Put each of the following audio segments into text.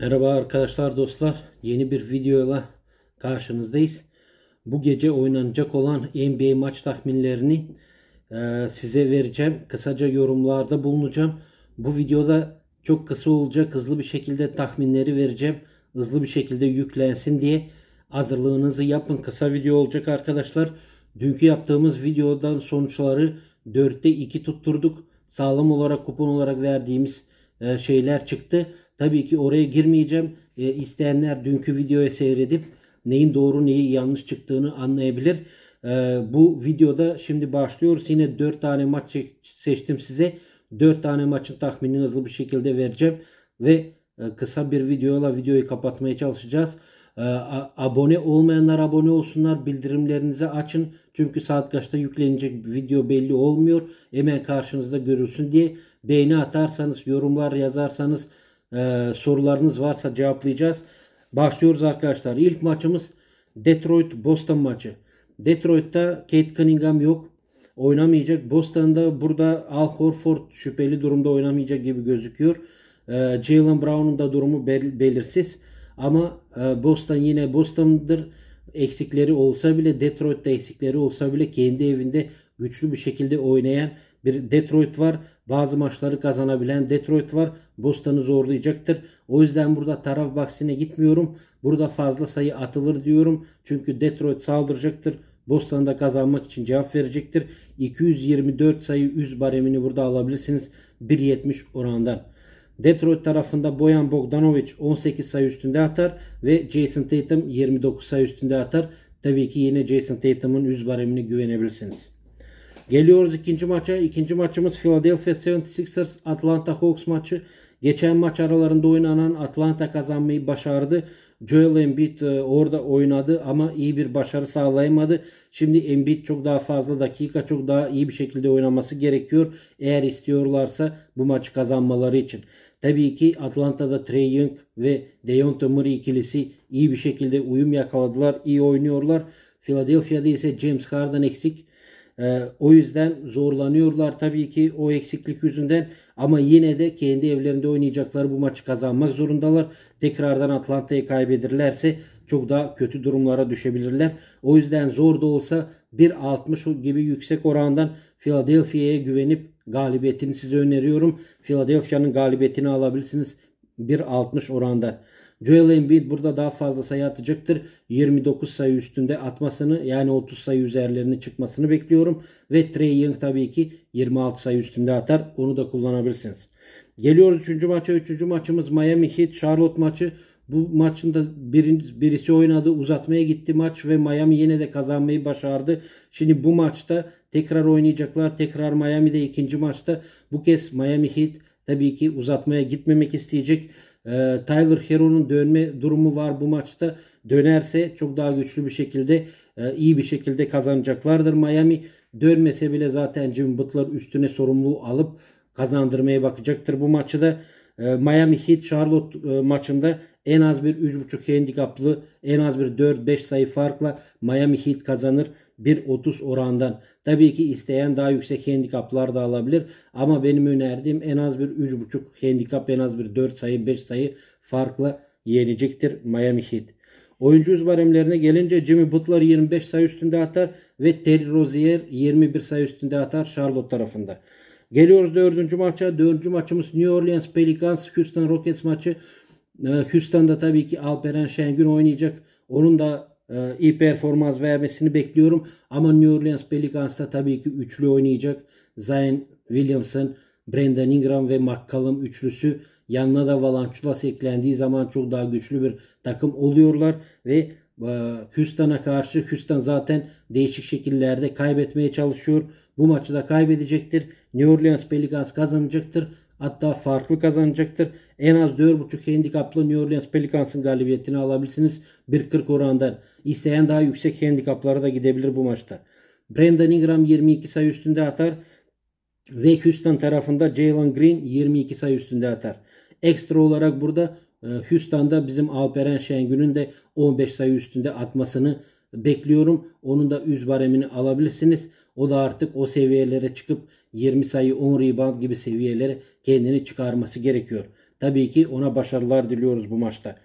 Merhaba arkadaşlar dostlar. Yeni bir videoyla karşınızdayız. Bu gece oynanacak olan NBA maç tahminlerini e, size vereceğim. Kısaca yorumlarda bulunacağım. Bu videoda çok kısa olacak. Hızlı bir şekilde tahminleri vereceğim. Hızlı bir şekilde yüklensin diye hazırlığınızı yapın. Kısa video olacak arkadaşlar. Dünkü yaptığımız videodan sonuçları 4'te 2 tutturduk. Sağlam olarak kupon olarak verdiğimiz e, şeyler çıktı. Tabii ki oraya girmeyeceğim. E, isteyenler dünkü videoyu seyredip neyin doğru neyi yanlış çıktığını anlayabilir. E, bu videoda şimdi başlıyoruz. Yine 4 tane maç seçtim size. 4 tane maçın tahminini hızlı bir şekilde vereceğim. Ve e, kısa bir videoyla videoyu kapatmaya çalışacağız. E, abone olmayanlar abone olsunlar. Bildirimlerinizi açın. Çünkü saat kaçta yüklenecek video belli olmuyor. Hemen karşınızda görülsün diye. Beğeni atarsanız, yorumlar yazarsanız e, sorularınız varsa cevaplayacağız. Başlıyoruz arkadaşlar. İlk maçımız Detroit Boston maçı. Detroit'ta Kate Cunningham yok. Oynamayacak. Boston'da burada Al Horford şüpheli durumda oynamayacak gibi gözüküyor. E, ee, Jalen Brown'un da durumu bel- belirsiz. Ama e, Boston yine Boston'dır. Eksikleri olsa bile Detroit'te eksikleri olsa bile kendi evinde güçlü bir şekilde oynayan bir Detroit var. Bazı maçları kazanabilen Detroit var. Boston'ı zorlayacaktır. O yüzden burada taraf baksine gitmiyorum. Burada fazla sayı atılır diyorum. Çünkü Detroit saldıracaktır. da kazanmak için cevap verecektir. 224 sayı üz baremini burada alabilirsiniz. 1.70 orandan. Detroit tarafında Boyan Bogdanovic 18 sayı üstünde atar ve Jason Tatum 29 sayı üstünde atar. Tabii ki yine Jason Tatum'un 100 baremine güvenebilirsiniz. Geliyoruz ikinci maça. İkinci maçımız Philadelphia 76ers Atlanta Hawks maçı. Geçen maç aralarında oynanan Atlanta kazanmayı başardı. Joel Embiid e, orada oynadı ama iyi bir başarı sağlayamadı. Şimdi Embiid çok daha fazla dakika çok daha iyi bir şekilde oynaması gerekiyor. Eğer istiyorlarsa bu maçı kazanmaları için. Tabii ki Atlanta'da Trey Young ve Deontay Murray ikilisi iyi bir şekilde uyum yakaladılar. iyi oynuyorlar. Philadelphia'da ise James Harden eksik. Ee, o yüzden zorlanıyorlar tabii ki o eksiklik yüzünden ama yine de kendi evlerinde oynayacakları bu maçı kazanmak zorundalar. Tekrardan Atlanta'yı kaybedirlerse çok daha kötü durumlara düşebilirler. O yüzden zor da olsa 1.60 gibi yüksek orandan Philadelphia'ya güvenip galibiyetini size öneriyorum. Philadelphia'nın galibiyetini alabilirsiniz 1.60 oranda. Joel Embiid burada daha fazla sayı atacaktır. 29 sayı üstünde atmasını yani 30 sayı üzerlerine çıkmasını bekliyorum. Ve Trey Young tabii ki 26 sayı üstünde atar. Onu da kullanabilirsiniz. Geliyoruz 3. maça. 3. maçımız Miami Heat Charlotte maçı. Bu maçında birisi oynadı uzatmaya gitti maç ve Miami yine de kazanmayı başardı. Şimdi bu maçta tekrar oynayacaklar. Tekrar Miami'de ikinci maçta bu kez Miami Heat tabii ki uzatmaya gitmemek isteyecek. Ee, Tyler Hero'nun dönme durumu var bu maçta. Dönerse çok daha güçlü bir şekilde e, iyi bir şekilde kazanacaklardır Miami. Dönmese bile zaten Jim Butler üstüne sorumluluğu alıp kazandırmaya bakacaktır bu maçı da. Ee, Miami Heat Charlotte e, maçında en az bir 3.5 handikaplı en az bir 4-5 sayı farkla Miami Heat kazanır. 1.30 orandan. Tabii ki isteyen daha yüksek handikaplar da alabilir. Ama benim önerdiğim en az bir 3.5 handikap en az bir 4 sayı 5 sayı farkla yenecektir Miami Heat. Oyuncu yüz gelince Jimmy Butler 25 sayı üstünde atar ve Terry Rozier 21 sayı üstünde atar Charlotte tarafında. Geliyoruz dördüncü maça. Dördüncü maçımız New Orleans Pelicans Houston Rockets maçı. Ee, Houston'da tabii ki Alperen Şengün oynayacak. Onun da e, ee, iyi performans vermesini bekliyorum. Ama New Orleans Pelicans'ta tabii ki üçlü oynayacak. Zion Williamson, Brandon Ingram ve McCallum üçlüsü yanına da Valanciunas eklendiği zaman çok daha güçlü bir takım oluyorlar ve e, Houston'a karşı Houston zaten değişik şekillerde kaybetmeye çalışıyor. Bu maçı da kaybedecektir. New Orleans Pelicans kazanacaktır Hatta farklı kazanacaktır. En az 4.5 handikaplı New Orleans Pelicans'ın galibiyetini alabilirsiniz. 1.40 orandan. İsteyen daha yüksek handikaplara da gidebilir bu maçta. Brandon Ingram 22 sayı üstünde atar. Ve Houston tarafında Jalen Green 22 sayı üstünde atar. Ekstra olarak burada e, Houston'da bizim Alperen Şengün'ün de 15 sayı üstünde atmasını bekliyorum. Onun da üz baremini alabilirsiniz. O da artık o seviyelere çıkıp 20 sayı 10 rebound gibi seviyelere kendini çıkarması gerekiyor. Tabii ki ona başarılar diliyoruz bu maçta.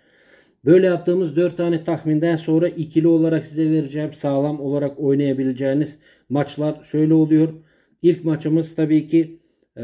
Böyle yaptığımız 4 tane tahminden sonra ikili olarak size vereceğim sağlam olarak oynayabileceğiniz maçlar şöyle oluyor. İlk maçımız tabii ki e,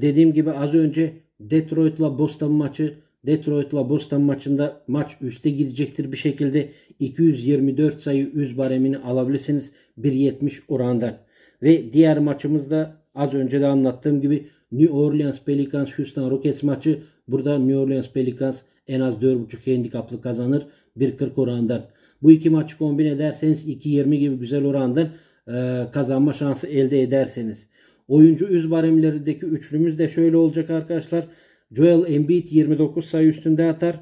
dediğim gibi az önce Detroit'la Boston maçı Detroit'la Boston maçında maç üste gidecektir bir şekilde 224 sayı üz baremini alabilirsiniz 1.70 orandan. Ve diğer maçımızda Az önce de anlattığım gibi New Orleans Pelicans Houston Rockets maçı burada New Orleans Pelicans en az 4.5 handikaplı kazanır 1.40 orandan. Bu iki maçı kombin ederseniz 2.20 gibi güzel orandan e, kazanma şansı elde ederseniz. Oyuncu üz baremlerindeki üçlümüz de şöyle olacak arkadaşlar. Joel Embiid 29 sayı üstünde atar.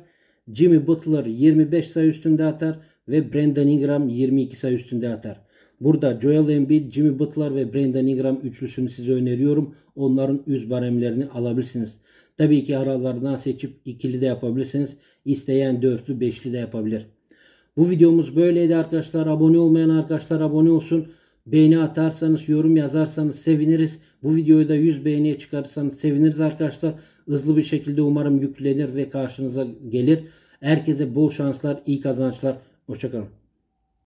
Jimmy Butler 25 sayı üstünde atar ve Brandon Ingram 22 sayı üstünde atar. Burada Joel Embiid, Jimmy Butler ve Brandon Ingram üçlüsünü size öneriyorum. Onların üz baremlerini alabilirsiniz. Tabii ki aralarından seçip ikili de yapabilirsiniz. İsteyen dörtlü, beşli de yapabilir. Bu videomuz böyleydi arkadaşlar. Abone olmayan arkadaşlar abone olsun. Beğeni atarsanız, yorum yazarsanız seviniriz. Bu videoyu da 100 beğeniye çıkarırsanız seviniriz arkadaşlar. Hızlı bir şekilde umarım yüklenir ve karşınıza gelir. Herkese bol şanslar, iyi kazançlar. Hoşçakalın.